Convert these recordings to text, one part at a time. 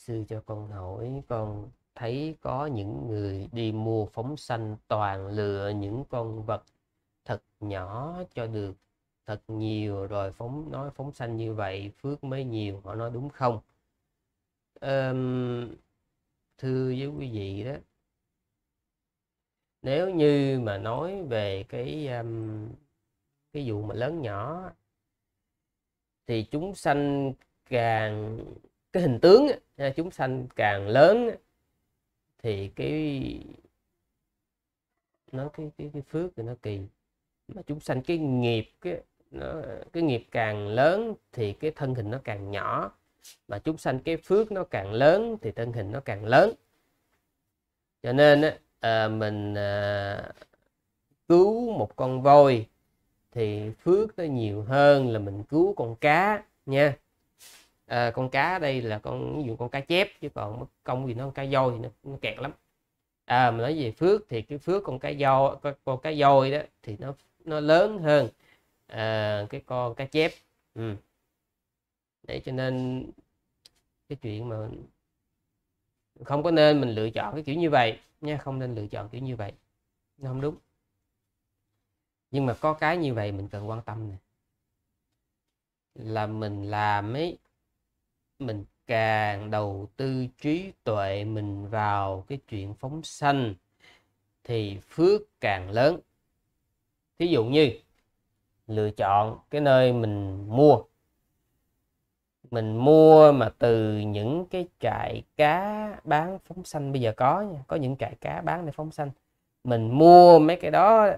sư cho con hỏi con thấy có những người đi mua phóng sanh toàn lựa những con vật thật nhỏ cho được thật nhiều rồi phóng nói phóng sanh như vậy phước mới nhiều họ nói đúng không um, thưa với quý vị đó nếu như mà nói về cái um, cái vụ mà lớn nhỏ thì chúng sanh càng cái hình tướng á, chúng sanh càng lớn thì cái nó cái cái, cái phước thì nó kỳ mà chúng sanh cái nghiệp cái nó cái nghiệp càng lớn thì cái thân hình nó càng nhỏ mà chúng sanh cái phước nó càng lớn thì thân hình nó càng lớn cho nên á à, mình à, cứu một con voi thì phước nó nhiều hơn là mình cứu con cá nha à, con cá đây là con ví dụ con cá chép chứ còn mất công gì nó con cá voi thì nó, nó kẹt lắm à, mà nói về phước thì cái phước con cá voi con, con cá voi đó thì nó nó lớn hơn à, cái con cá chép ừ. để cho nên cái chuyện mà không có nên mình lựa chọn cái kiểu như vậy nha không nên lựa chọn kiểu như vậy nó không đúng nhưng mà có cái như vậy mình cần quan tâm nè là mình làm ấy mình càng đầu tư trí tuệ mình vào cái chuyện phóng sanh thì phước càng lớn thí dụ như lựa chọn cái nơi mình mua mình mua mà từ những cái trại cá bán phóng sanh bây giờ có nha có những trại cá bán để phóng sanh mình mua mấy cái đó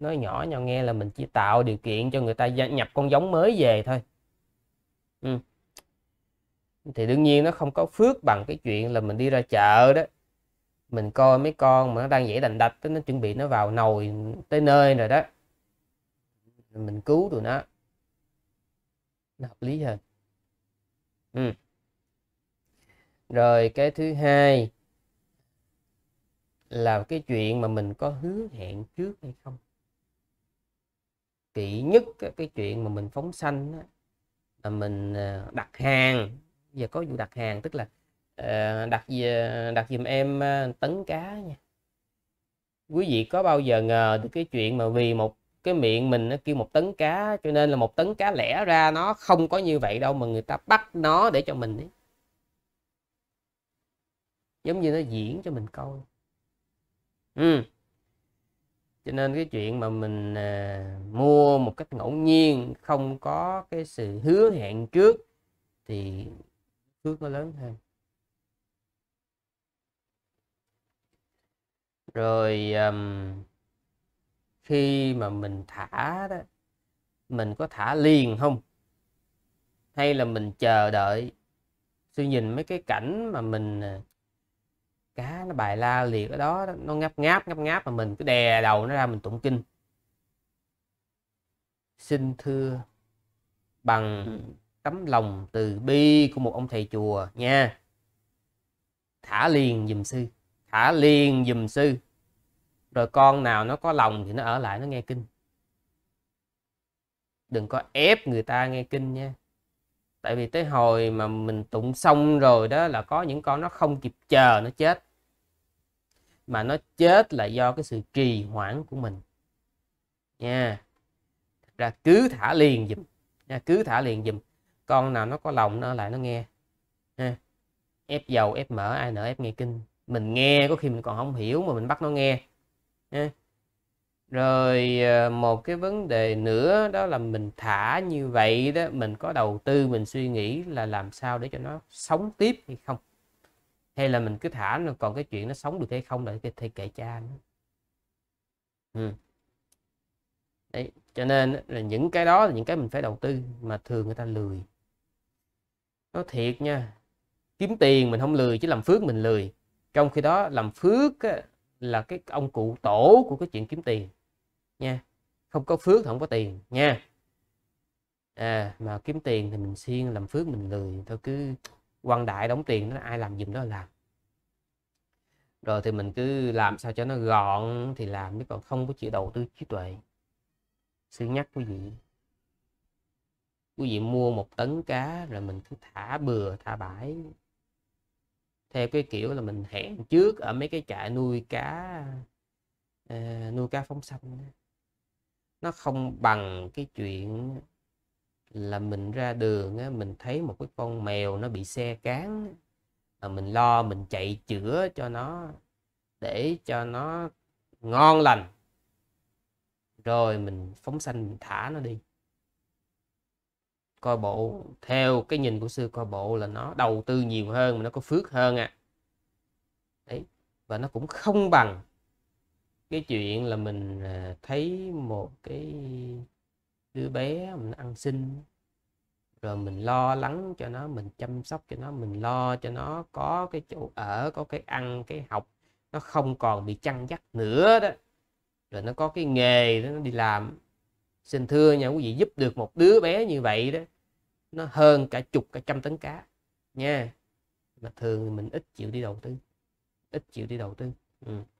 nói nhỏ nhau nghe là mình chỉ tạo điều kiện cho người ta nhập con giống mới về thôi ừ. thì đương nhiên nó không có phước bằng cái chuyện là mình đi ra chợ đó mình coi mấy con mà nó đang dễ đành đạch nó chuẩn bị nó vào nồi tới nơi rồi đó mình cứu tụi nó nó hợp lý hơn ừ. rồi cái thứ hai là cái chuyện mà mình có hứa hẹn trước hay không kỹ nhất cái chuyện mà mình phóng sanh mình ờ, đặt hàng giờ có vụ đặt hàng tức là ờ, đặt ờ, đặt dùm em tấn cá nha quý vị có bao giờ ngờ được cái chuyện mà vì một cái miệng mình nó kêu một tấn cá cho nên là một tấn cá lẻ ra nó không có như vậy đâu mà người ta bắt nó để cho mình ấy. giống như nó diễn cho mình coi ừ cho nên cái chuyện mà mình à, mua một cách ngẫu nhiên không có cái sự hứa hẹn trước thì phước nó lớn hơn rồi um, khi mà mình thả đó mình có thả liền không hay là mình chờ đợi suy nhìn mấy cái cảnh mà mình à, cá nó bài la liệt ở đó nó ngáp ngáp ngáp ngáp mà mình cứ đè đầu nó ra mình tụng kinh xin thưa bằng tấm lòng từ bi của một ông thầy chùa nha thả liền dùm sư thả liền dùm sư rồi con nào nó có lòng thì nó ở lại nó nghe kinh đừng có ép người ta nghe kinh nha tại vì tới hồi mà mình tụng xong rồi đó là có những con nó không kịp chờ nó chết mà nó chết là do cái sự trì hoãn của mình nha thật ra cứ thả liền dùm nha cứ thả liền dùm con nào nó có lòng nó lại nó nghe ha ép dầu ép mỡ ai nỡ ép nghe kinh mình nghe có khi mình còn không hiểu mà mình bắt nó nghe ha. rồi ờ, một cái vấn đề nữa đó là mình thả như vậy đó mình có đầu tư mình suy nghĩ là làm sao để cho nó sống tiếp hay không hay là mình cứ thả nó còn cái chuyện nó sống được hay không lại thì kệ cha nữa ừ. đấy cho nên là những cái đó là những cái mình phải đầu tư mà thường người ta lười nó thiệt nha kiếm tiền mình không lười chứ làm phước mình lười trong khi đó làm phước là cái ông cụ tổ của cái chuyện kiếm tiền nha không có phước không có tiền nha à, mà kiếm tiền thì mình siêng làm phước mình lười thôi cứ quan đại đóng tiền đó ai làm giùm đó làm rồi thì mình cứ làm sao cho nó gọn thì làm chứ còn không có chịu đầu tư trí tuệ xin nhắc quý vị quý vị mua một tấn cá rồi mình cứ thả bừa thả bãi theo cái kiểu là mình hẹn trước ở mấy cái trại nuôi cá uh, nuôi cá phóng xanh nó không bằng cái chuyện là mình ra đường á, mình thấy một cái con mèo nó bị xe cán là mình lo mình chạy chữa cho nó để cho nó ngon lành rồi mình phóng sanh mình thả nó đi coi bộ theo cái nhìn của sư coi bộ là nó đầu tư nhiều hơn mà nó có phước hơn à đấy và nó cũng không bằng cái chuyện là mình à, thấy một cái đứa bé mình ăn xin rồi mình lo lắng cho nó mình chăm sóc cho nó mình lo cho nó có cái chỗ ở có cái ăn cái học nó không còn bị chăn dắt nữa đó rồi nó có cái nghề đó nó đi làm xin thưa nha quý vị giúp được một đứa bé như vậy đó nó hơn cả chục cả trăm tấn cá nha mà thường mình ít chịu đi đầu tư ít chịu đi đầu tư ừ.